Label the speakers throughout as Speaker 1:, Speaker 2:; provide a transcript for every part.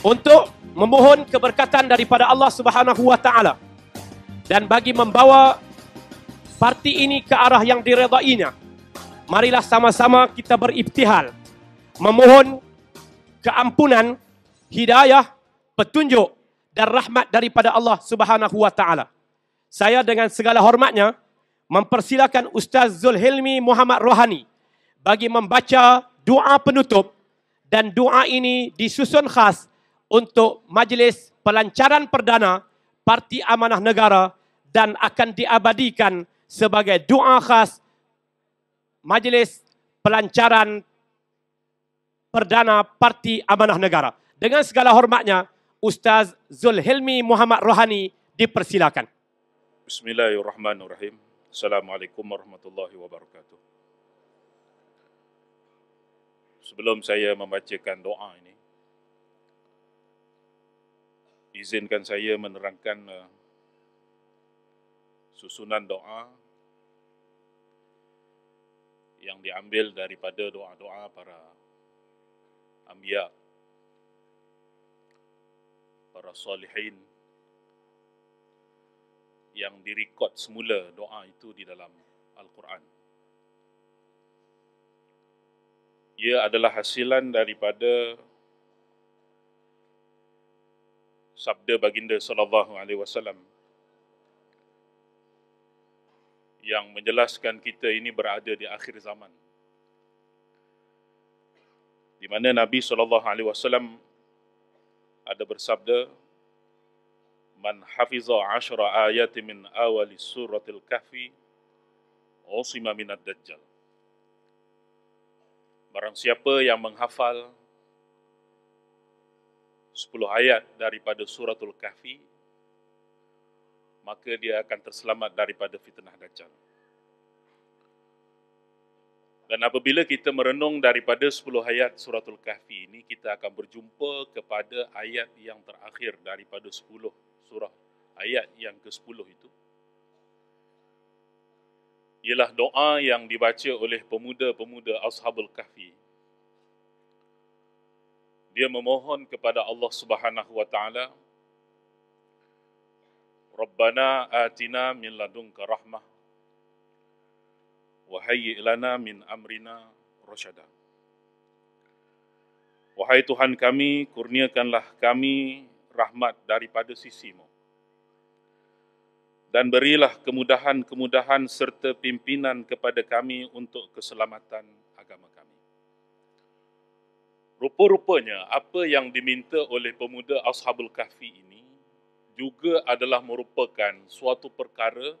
Speaker 1: untuk memohon keberkatan daripada Allah Subhanahu wa taala dan bagi membawa parti ini ke arah yang diredainya marilah sama-sama kita beribtihal memohon keampunan hidayah petunjuk dan rahmat daripada Allah Subhanahu wa taala saya dengan segala hormatnya mempersilakan Ustaz Zulhilmi Muhammad Rohani bagi membaca doa penutup dan doa ini disusun khas untuk majlis pelancaran perdana Parti Amanah Negara dan akan diabadikan sebagai doa khas majlis pelancaran perdana Parti Amanah Negara. Dengan segala hormatnya, Ustaz Zulhilmi Muhammad Rohani dipersilakan.
Speaker 2: Bismillahirrahmanirrahim. Assalamualaikum warahmatullahi wabarakatuh sebelum saya membacakan doa ini, izinkan saya menerangkan eh, susunan doa yang diambil daripada doa-doa para ambiya, para salihin yang direkod semula doa itu di dalam Al-Quran. ia adalah hasilan daripada sabda baginda sallallahu alaihi wasallam yang menjelaskan kita ini berada di akhir zaman di mana nabi sallallahu alaihi wasallam ada bersabda man hafiza asyra ayatin min awal suratil kahfi usima minad dajjal Barang siapa yang menghafal sepuluh ayat daripada suratul kahfi maka dia akan terselamat daripada fitnah dajjal. Dan apabila kita merenung daripada sepuluh ayat suratul kahfi ini kita akan berjumpa kepada ayat yang terakhir daripada sepuluh surah ayat yang ke-10 itu ialah doa yang dibaca oleh pemuda-pemuda Ashabul Kahfi. Dia memohon kepada Allah Subhanahu wa taala, "Rabbana atina min ladunka rahmah wa hayyi lana min amrina rasyada." Wahai Tuhan kami, kurniakanlah kami rahmat daripada sisimu dan berilah kemudahan-kemudahan serta pimpinan kepada kami untuk keselamatan agama kami. Rupa-rupanya apa yang diminta oleh pemuda Ashabul Kahfi ini juga adalah merupakan suatu perkara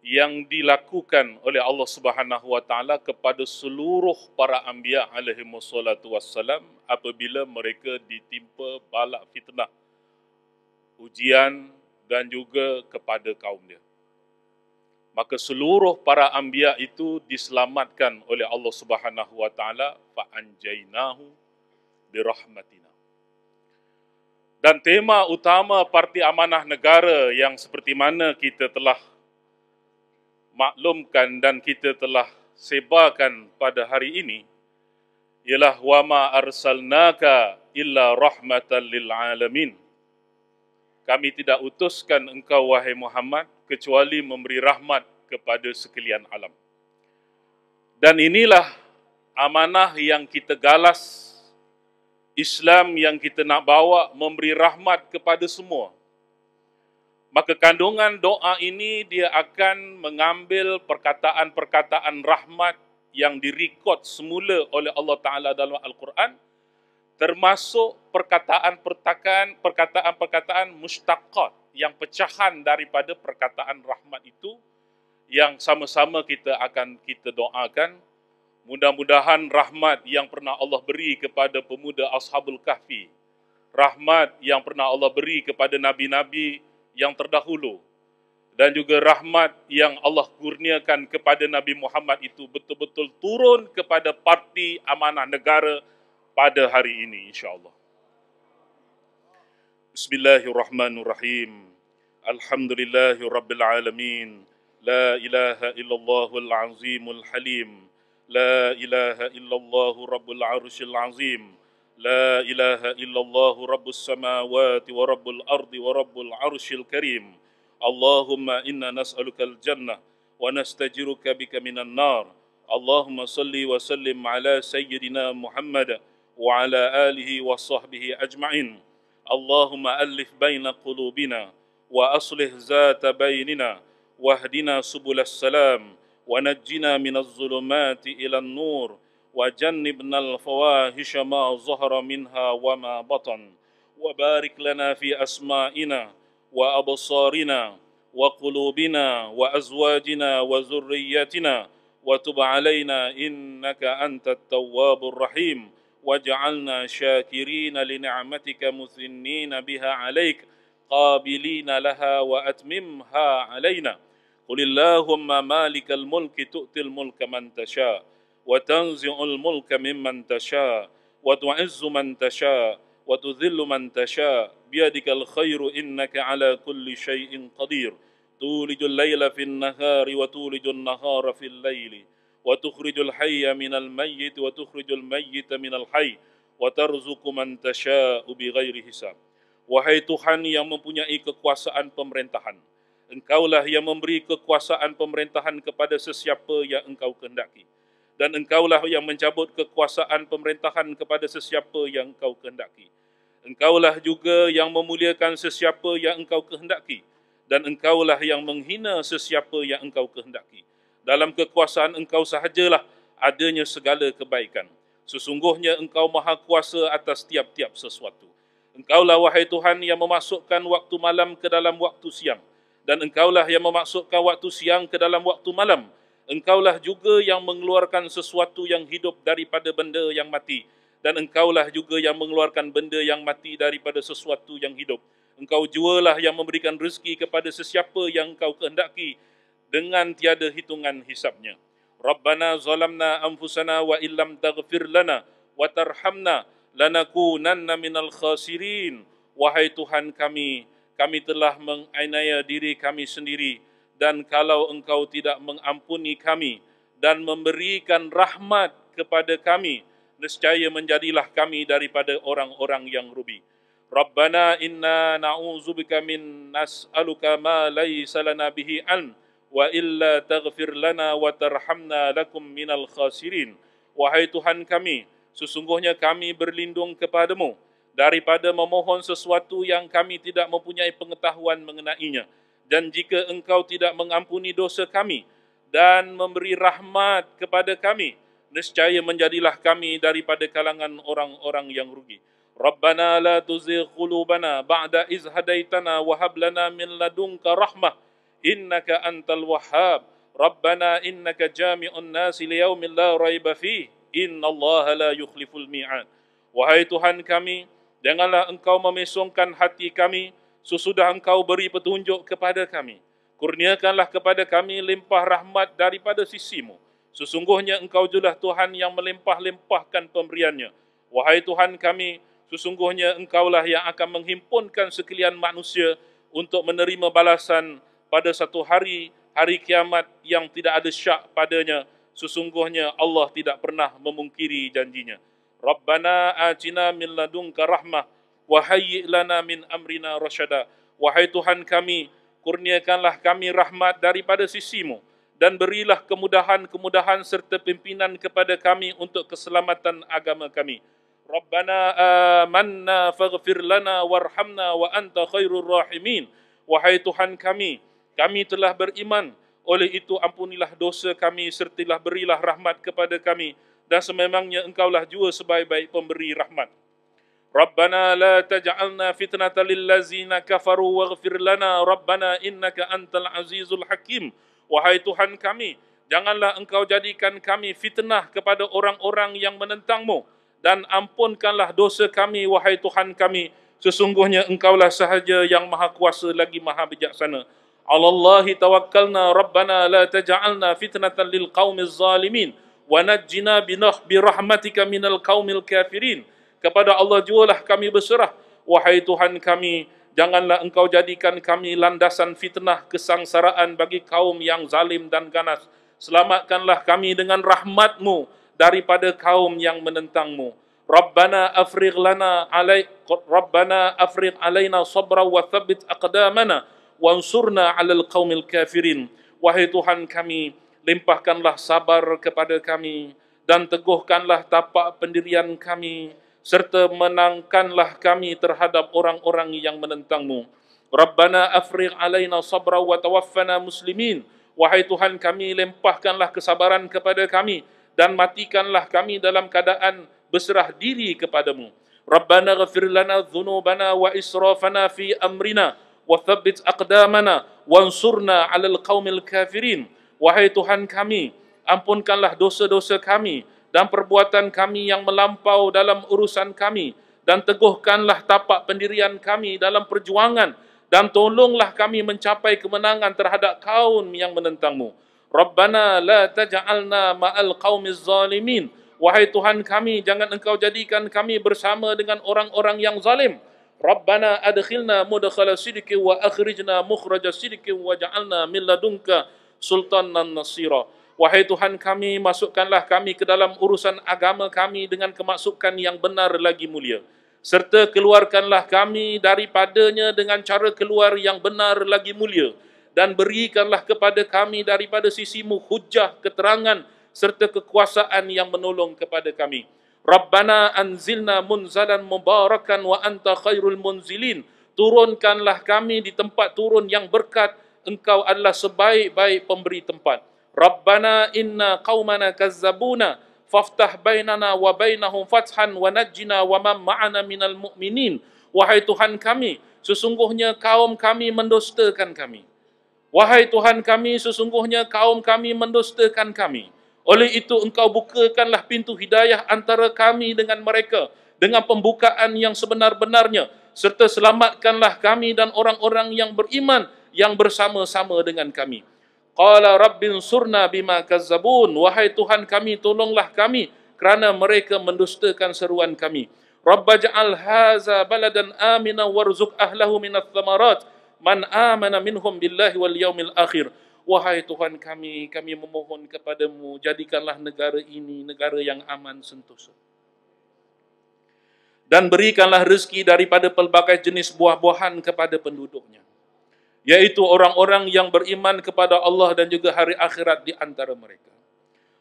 Speaker 2: yang dilakukan oleh Allah Subhanahu Wa Taala kepada seluruh para anbiya alaihi wassalatu wassalam apabila mereka ditimpa bala fitnah ujian dan juga kepada kaumnya. Maka seluruh para anbiya itu diselamatkan oleh Allah Subhanahu wa taala fa anjaynahu bi Dan tema utama parti amanah negara yang seperti mana kita telah maklumkan dan kita telah sebarkan pada hari ini ialah wama arsalnaka illa rahmatan lil alamin kami tidak utuskan engkau wahai Muhammad kecuali memberi rahmat kepada sekalian alam. Dan inilah amanah yang kita galas Islam yang kita nak bawa memberi rahmat kepada semua. Maka kandungan doa ini dia akan mengambil perkataan-perkataan rahmat yang direkod semula oleh Allah Taala dalam Al-Quran termasuk perkataan-perkataan perkataan-perkataan mustaqat yang pecahan daripada perkataan rahmat itu yang sama-sama kita akan kita doakan mudah-mudahan rahmat yang pernah Allah beri kepada pemuda Ashabul Kahfi rahmat yang pernah Allah beri kepada nabi-nabi yang terdahulu dan juga rahmat yang Allah kurniakan kepada Nabi Muhammad itu betul-betul turun kepada parti amanah negara pada hari ini insyaallah. Bismillahirrahmanirrahim. Alhamdulillahirabbil alamin. لا إله إلا الله العظيم الحليم لا إله إلا الله رب العرش العظيم لا إله إلا الله رب السماوات ورب الأرض ورب العرش الكريم اللهم إنا نسألك الجنة ونستجرك بك من النار اللهم صل وسلم على سيدنا محمد وعلى اله وصحبه اجمعين اللهم الف بين قلوبنا واصلح ذات بيننا واهدنا سبل السلام ونجنا من الظلمات الى النور وجنبنا الفواحش ما ظهر منها وما بطن وبارك لنا في اسمائنا وابصارنا وقلوبنا وازواجنا وذريتنا وتب علينا انك انت التواب الرحيم واجعلنا شاكرين لنعمتك مثنين بها عليك قابلين لها واتممها علينا قل اللهم مالك الملك تؤتي الملك من تشاء وتنزع الملك ممن تشاء وتعز من تشاء وتذل من تشاء بيدك الخير انك على كل شيء قدير تولج الليل في النهار وتولج النهار في الليل وتخرج الحي من الميت وتخرج الميت من الحي وترزق من تشاء بغير حساب Wahai Tuhan yang mempunyai kekuasaan pemerintahan, Engkaulah yang memberi kekuasaan pemerintahan kepada sesiapa yang Engkau kehendaki. Dan Engkaulah yang mencabut kekuasaan pemerintahan kepada sesiapa yang Engkau kehendaki. Engkaulah juga yang memuliakan sesiapa yang Engkau kehendaki. Dan Engkaulah yang menghina sesiapa yang Engkau kehendaki. Dalam kekuasaan engkau sahajalah adanya segala kebaikan. Sesungguhnya engkau maha kuasa atas tiap-tiap sesuatu. Engkaulah wahai Tuhan yang memasukkan waktu malam ke dalam waktu siang. Dan engkaulah yang memasukkan waktu siang ke dalam waktu malam. Engkaulah juga yang mengeluarkan sesuatu yang hidup daripada benda yang mati. Dan engkaulah juga yang mengeluarkan benda yang mati daripada sesuatu yang hidup. Engkau jualah yang memberikan rezeki kepada sesiapa yang engkau kehendaki dengan tiada hitungan hisapnya, Rabbana zalamna anfusana wa illam taghfir lana wa tarhamna lanakunanna minal khasirin. Wahai Tuhan kami, kami telah menganiaya diri kami sendiri dan kalau engkau tidak mengampuni kami dan memberikan rahmat kepada kami, nescaya menjadilah kami daripada orang-orang yang rugi. Rabbana inna na'udzubika min nas'aluka ma laysa lana bihi 'ilm وإلا تغفر لنا وترحمنا لكم من الخاسرين Wahai Tuhan kami, sesungguhnya kami berlindung kepadamu daripada memohon sesuatu yang kami tidak mempunyai pengetahuan mengenainya. Dan jika engkau tidak mengampuni dosa kami dan memberi rahmat kepada kami, nescaya menjadilah kami daripada kalangan orang-orang yang rugi. Rabbana la tuzigh qulubana ba'da iz hadaitana wa hab lana min ladunka rahmah. إنك أنت الوهاب ربنا إنك جامع الناس ليوم لا ريب فيه إن الله لا يخلف الميعاد Wahai Tuhan kami, janganlah engkau memesongkan hati kami sesudah engkau beri petunjuk kepada kami. Kurniakanlah kepada kami limpah rahmat daripada sisimu. Sesungguhnya engkau jelah Tuhan yang melimpah-limpahkan pemberiannya. Wahai Tuhan kami, sesungguhnya engkaulah yang akan menghimpunkan sekalian manusia untuk menerima balasan pada satu hari hari kiamat yang tidak ada syak padanya sesungguhnya Allah tidak pernah memungkiri janjinya Rabbana atina min ladunka rahmah wahai hayyi' lana min amrina rasyada wahai Tuhan kami kurniakanlah kami rahmat daripada sisimu dan berilah kemudahan-kemudahan serta pimpinan kepada kami untuk keselamatan agama kami Rabbana amanna faghfir lana warhamna wa anta khairul rahimin wahai Tuhan kami kami telah beriman oleh itu ampunilah dosa kami sertilah berilah rahmat kepada kami dan sememangnya engkaulah jua sebaik-baik pemberi rahmat Rabbana la taj'alna fitnatan lil ladzina kafaru waghfir lana rabbana innaka antal azizul hakim wahai tuhan kami janganlah engkau jadikan kami fitnah kepada orang-orang yang menentangmu dan ampunkanlah dosa kami wahai tuhan kami sesungguhnya engkaulah sahaja yang maha kuasa lagi maha bijaksana على الله توكلنا ربنا لا تجعلنا فتنة للقوم الظالمين ونجنا برحمتك من القوم الكافرين kepada Allah jualah kami berserah wahai Tuhan kami janganlah engkau jadikan kami landasan fitnah kesangsaraan bagi kaum yang zalim dan ganas selamatkanlah kami dengan rahmatmu daripada kaum yang menentangmu ربنا أفرغ لنا علي ربنا أفرغ علينا صبرا وثبت أقدامنا wansurna alal qaumil kafirin. Wahai Tuhan kami, limpahkanlah sabar kepada kami dan teguhkanlah tapak pendirian kami serta menangkanlah kami terhadap orang-orang yang menentangmu. Rabbana afriq alaina sabra wa tawaffana muslimin. Wahai Tuhan kami, limpahkanlah kesabaran kepada kami dan matikanlah kami dalam keadaan berserah diri kepadamu. Rabbana ghafir lana dhunubana wa israfana fi amrina وثبت أقدامنا وانصرنا على القوم الكافرين Wahai Tuhan kami, ampunkanlah dosa-dosa kami dan perbuatan kami yang melampau dalam urusan kami dan teguhkanlah tapak pendirian kami dalam perjuangan dan tolonglah kami mencapai kemenangan terhadap kaum yang menentangmu. Rabbana la taj'alna ma'al qaumiz zalimin. Wahai Tuhan kami, jangan engkau jadikan kami bersama dengan orang-orang yang zalim. Rabbana adkhilna mudkhala sidqi wa akhrijna mukhraja sidqi wa ja'alna min ladunka sultanan nasira. Wahai Tuhan kami, masukkanlah kami ke dalam urusan agama kami dengan kemasukan yang benar lagi mulia. Serta keluarkanlah kami daripadanya dengan cara keluar yang benar lagi mulia. Dan berikanlah kepada kami daripada sisimu hujah, keterangan serta kekuasaan yang menolong kepada kami. Rabbana anzilna munzalan mubarakan wa anta khairul munzilin. Turunkanlah kami di tempat turun yang berkat. Engkau adalah sebaik-baik pemberi tempat. Rabbana inna qawmana kazzabuna. Faftah bainana wa bainahum fathan wa najjina wa man ma'ana minal mu'minin. Wahai Tuhan kami, sesungguhnya kaum kami mendustakan kami. Wahai Tuhan kami, sesungguhnya kaum kami mendustakan kami. Oleh itu engkau bukakanlah pintu hidayah antara kami dengan mereka dengan pembukaan yang sebenar-benarnya serta selamatkanlah kami dan orang-orang yang beriman yang bersama-sama dengan kami. Qala rabbin surna bima kazzabun wahai Tuhan kami tolonglah kami kerana mereka mendustakan seruan kami. Rabbaj'al haza baladan amina warzuq ahlahu minath thamarat man amana minhum billahi wal yawmil akhir. Wahai Tuhan kami, kami memohon kepadamu, jadikanlah negara ini negara yang aman sentosa. Dan berikanlah rezeki daripada pelbagai jenis buah-buahan kepada penduduknya. Yaitu orang-orang yang beriman kepada Allah dan juga hari akhirat di antara mereka.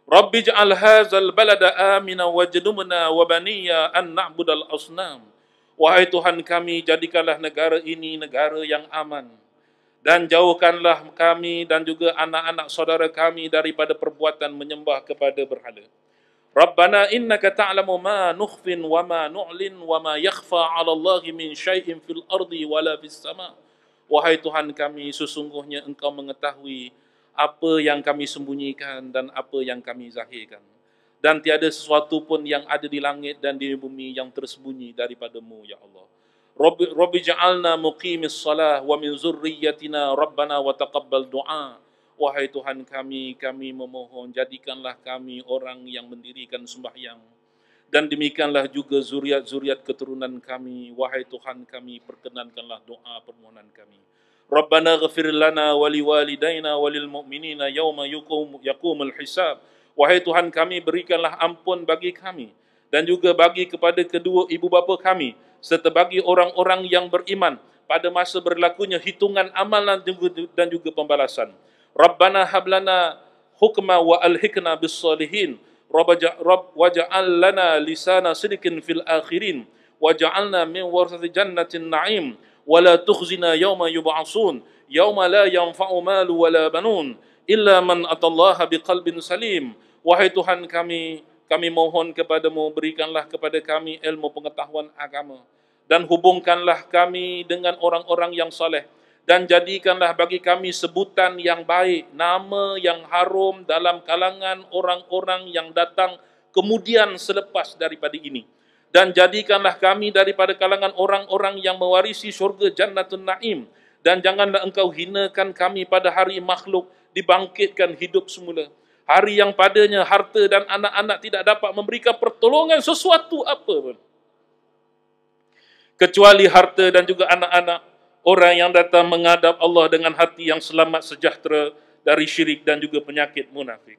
Speaker 2: Rabbi ja'al hazal balada amina wa jadumna wa baniya an na'budal asnam. Wahai Tuhan kami, jadikanlah negara ini negara yang aman dan jauhkanlah kami dan juga anak-anak saudara kami daripada perbuatan menyembah kepada berhala. Rabbana innaka ta'lamu ma nukhfin wa ma nu'lin wa ma yakhfa 'ala Allahi min shayin fil ardi wala fis sama'. Wahai Tuhan kami, sesungguhnya Engkau mengetahui apa yang kami sembunyikan dan apa yang kami zahirkan. Dan tiada sesuatu pun yang ada di langit dan di bumi yang tersembunyi daripadamu, Ya Allah. رب رب جعلنا مقيم الصلاة ومن Rabbana, ربنا وتقبل دعاء Wahai Tuhan kami, kami memohon jadikanlah kami orang yang mendirikan sembahyang. Dan demikianlah juga zuriat-zuriat keturunan kami. Wahai Tuhan kami, perkenankanlah doa permohonan kami. Rabbana ghafir lana wali walidaina walil mu'minina yawma al hisab. Wahai Tuhan kami, berikanlah ampun bagi kami. Dan juga bagi kepada kedua ibu bapa kami serta bagi orang-orang yang beriman pada masa berlakunya hitungan amalan dan juga pembalasan. Rabbana hablana hukma wa alhikna bis salihin. Rabb waja'al lana lisana sidqin fil akhirin waja'alna min warthati jannatin na'im wa la tukhzina yawma yub'atsun yawma la yanfa'u malu wa la banun illa man atallaha biqalbin salim. Wahai Tuhan kami, kami mohon kepadamu berikanlah kepada kami ilmu pengetahuan agama dan hubungkanlah kami dengan orang-orang yang soleh dan jadikanlah bagi kami sebutan yang baik, nama yang harum dalam kalangan orang-orang yang datang kemudian selepas daripada ini. Dan jadikanlah kami daripada kalangan orang-orang yang mewarisi syurga jannatun na'im. Dan janganlah engkau hinakan kami pada hari makhluk dibangkitkan hidup semula hari yang padanya harta dan anak-anak tidak dapat memberikan pertolongan sesuatu apa pun kecuali harta dan juga anak-anak orang yang datang menghadap Allah dengan hati yang selamat sejahtera dari syirik dan juga penyakit munafik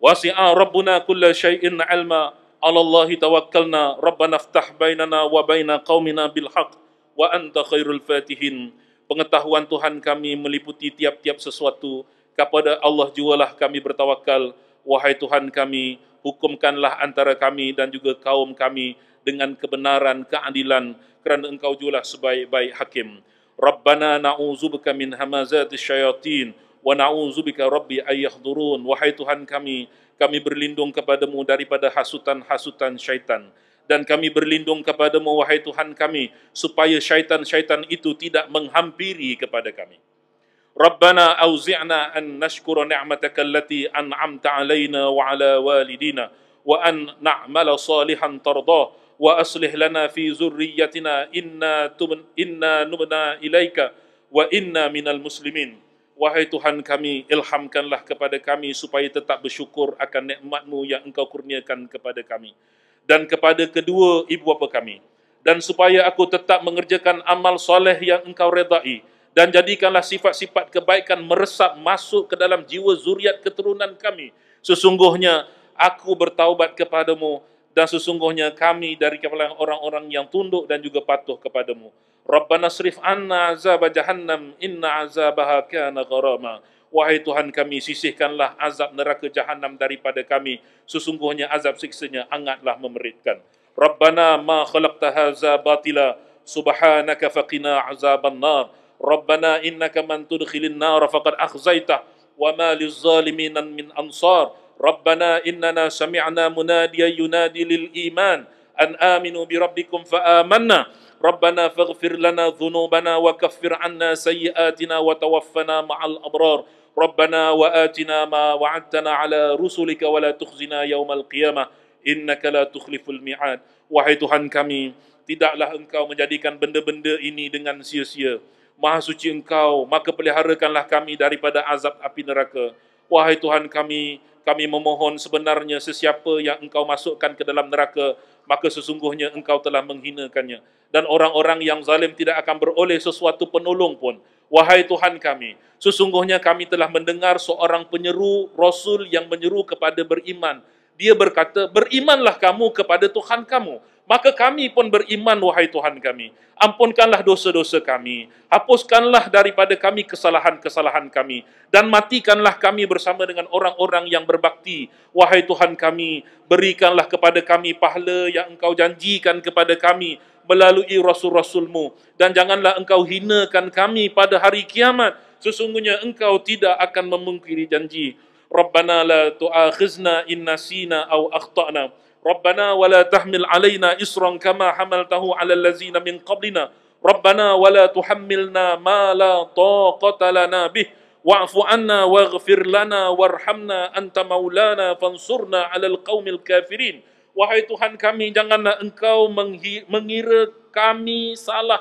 Speaker 2: wasi'a rabbuna kulla shay'in 'ilma 'ala Allah tawakkalna rabbana ftah bainana wa baina qaumina bil wa anta khairul fatihin pengetahuan Tuhan kami meliputi tiap-tiap sesuatu kepada Allah jualah kami bertawakal wahai Tuhan kami hukumkanlah antara kami dan juga kaum kami dengan kebenaran keadilan kerana engkau jualah sebaik-baik hakim Rabbana na'uzubika min hamazati syayatin wa na'uzubika rabbi ayyahdurun wahai Tuhan kami kami berlindung kepadamu daripada hasutan-hasutan syaitan dan kami berlindung kepadamu wahai Tuhan kami supaya syaitan-syaitan itu tidak menghampiri kepada kami ربنا أوزعنا أن نشكر نعمتك التي أنعمت علينا وعلى والدينا وأن نعمل صالحا ترضى وأصلح لنا في ذريتنا إنا, إنا نبنا إليك وإنا من المسلمين Wahai Tuhan kami, ilhamkanlah kepada kami supaya tetap bersyukur akan nikmatmu yang engkau kurniakan kepada kami dan kepada kedua ibu bapa kami. Dan supaya aku tetap mengerjakan amal soleh yang engkau redai dan jadikanlah sifat-sifat kebaikan meresap masuk ke dalam jiwa zuriat keturunan kami. Sesungguhnya aku bertaubat kepadamu dan sesungguhnya kami dari kalangan orang-orang yang tunduk dan juga patuh kepadamu. Rabbana srif anna azab jahannam inna azabaha kana gharama. Wahai Tuhan kami, sisihkanlah azab neraka jahannam daripada kami. Sesungguhnya azab siksanya angatlah memeritkan. Rabbana ma khalaqta hadza batila subhanaka faqina azaban nar. ربنا إنك من تدخل النار فقد أخزيته وما للظالمين من أنصار ربنا إننا سمعنا مناديا ينادي للإيمان أن آمنوا بربكم فآمنا ربنا فاغفر لنا ذنوبنا وكفر عنا سيئاتنا وتوفنا مع الأبرار ربنا وآتنا ما وعدتنا على رسلك ولا تخزنا يوم القيامة إنك لا تخلف الميعاد وحي تهان kami tidaklah engkau menjadikan benda-benda ini dengan sia-sia Maha suci engkau, maka peliharakanlah kami daripada azab api neraka. Wahai Tuhan kami, kami memohon sebenarnya sesiapa yang engkau masukkan ke dalam neraka, maka sesungguhnya engkau telah menghinakannya. Dan orang-orang yang zalim tidak akan beroleh sesuatu penolong pun. Wahai Tuhan kami, sesungguhnya kami telah mendengar seorang penyeru, Rasul yang menyeru kepada beriman. Dia berkata, berimanlah kamu kepada Tuhan kamu maka kami pun beriman wahai Tuhan kami ampunkanlah dosa-dosa kami hapuskanlah daripada kami kesalahan-kesalahan kami dan matikanlah kami bersama dengan orang-orang yang berbakti wahai Tuhan kami berikanlah kepada kami pahala yang engkau janjikan kepada kami melalui rasul-rasulmu dan janganlah engkau hinakan kami pada hari kiamat sesungguhnya engkau tidak akan memungkiri janji Rabbana la tu'akhizna in nasina aw akhtana ربنا ولا تحمل علينا إسرا كما حملته على الذين من قبلنا ربنا ولا تحملنا ما لا طاقة لنا به واعف عنا واغفر لنا وارحمنا أنت مولانا فانصرنا على القوم الكافرين Wahai Tuhan kami, janganlah engkau mengira kami salah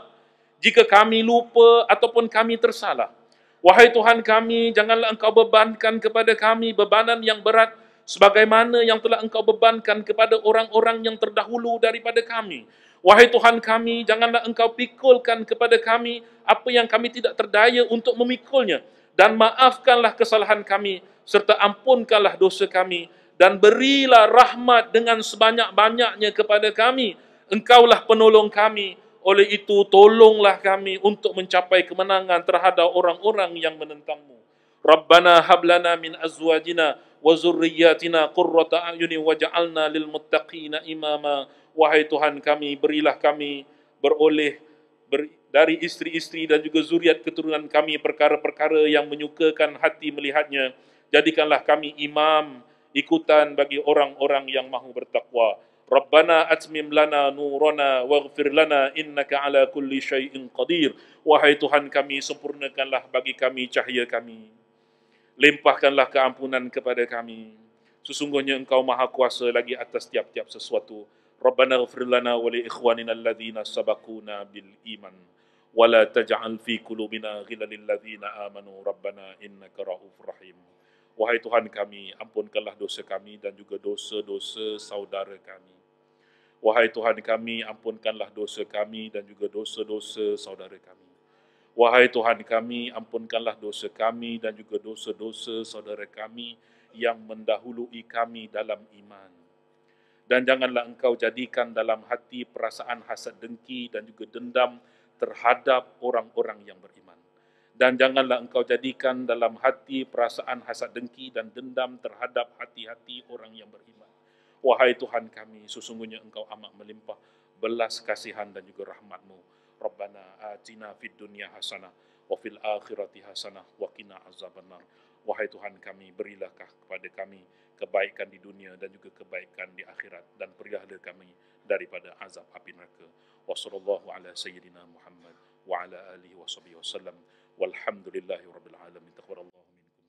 Speaker 2: jika kami lupa ataupun kami tersalah. Wahai Tuhan kami, janganlah engkau bebankan kepada kami bebanan yang berat sebagaimana yang telah engkau bebankan kepada orang-orang yang terdahulu daripada kami. Wahai Tuhan kami, janganlah engkau pikulkan kepada kami apa yang kami tidak terdaya untuk memikulnya. Dan maafkanlah kesalahan kami, serta ampunkanlah dosa kami, dan berilah rahmat dengan sebanyak-banyaknya kepada kami. Engkaulah penolong kami, oleh itu tolonglah kami untuk mencapai kemenangan terhadap orang-orang yang menentangmu. ربنا هب لنا من ازواجنا وذرياتنا قرة اعين واجعلنا للمتقين اماما وهي Tuhan kami berilah kami beroleh dari istri-istri dan juga zuriat keturunan kami perkara-perkara yang menyukakan hati melihatnya jadikanlah kami imam ikutan bagi orang-orang yang mahu bertakwa Rabbana أتمم لنا نورنا واغفر لنا إنك على كل شيء قدير وهي Tuhan kami sempurnakanlah bagi kami cahaya kami Limpahkanlah keampunan kepada kami. Sesungguhnya engkau maha kuasa lagi atas tiap-tiap sesuatu. Rabbana ghafir lana wa li ikhwanina alladhina sabakuna bil iman. Wa la taj'al fi kulubina ghila lilladhina amanu. Rabbana innaka ra'uf rahim. Wahai Tuhan kami, ampunkanlah dosa kami dan juga dosa-dosa saudara kami. Wahai Tuhan kami, ampunkanlah dosa kami dan juga dosa-dosa saudara kami. Wahai Tuhan kami, ampunkanlah dosa kami dan juga dosa-dosa saudara kami yang mendahului kami dalam iman. Dan janganlah engkau jadikan dalam hati perasaan hasad dengki dan juga dendam terhadap orang-orang yang beriman. Dan janganlah engkau jadikan dalam hati perasaan hasad dengki dan dendam terhadap hati-hati orang yang beriman. Wahai Tuhan kami, sesungguhnya engkau amat melimpah belas kasihan dan juga rahmatmu. Rabbana ربنا آتنا في الدنيا حسنة وفي الآخرة حسنة wa عذاب النار Wahai Tuhan kami, berilah kepada kami kebaikan di dunia dan juga kebaikan di akhirat dan berilah kami daripada azab api neraka. Wassallallahu ala sayyidina Muhammad wa ala alihi wa sahbihi Walhamdulillahi rabbil
Speaker 1: alamin.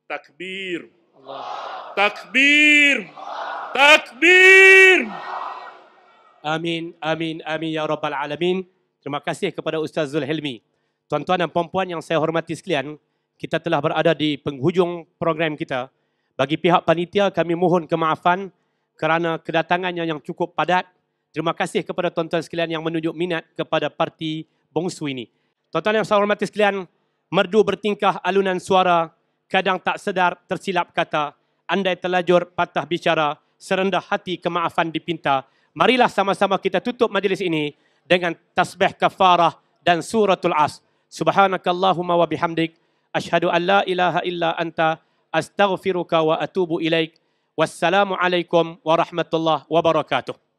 Speaker 1: Takbir. Allah. Takbir. Allah. Takbir. Allah. Amin, amin, amin ya rabbal alamin. Terima kasih kepada Ustaz Zul Helmi. Tuan-tuan dan puan-puan yang saya hormati sekalian, kita telah berada di penghujung program kita. Bagi pihak panitia, kami mohon kemaafan kerana kedatangannya yang cukup padat. Terima kasih kepada tuan-tuan sekalian yang menunjuk minat kepada parti bongsu ini. Tuan-tuan yang saya hormati sekalian, merdu bertingkah alunan suara, kadang tak sedar tersilap kata, andai telajur patah bicara, serendah hati kemaafan dipinta. Marilah sama-sama kita tutup majlis ini dengan tasbih kafarah dan suratul as. Subhanakallahumma wa bihamdik. Ashadu an la ilaha illa anta. Astaghfiruka wa atubu ilaik. Wassalamualaikum warahmatullahi wabarakatuh.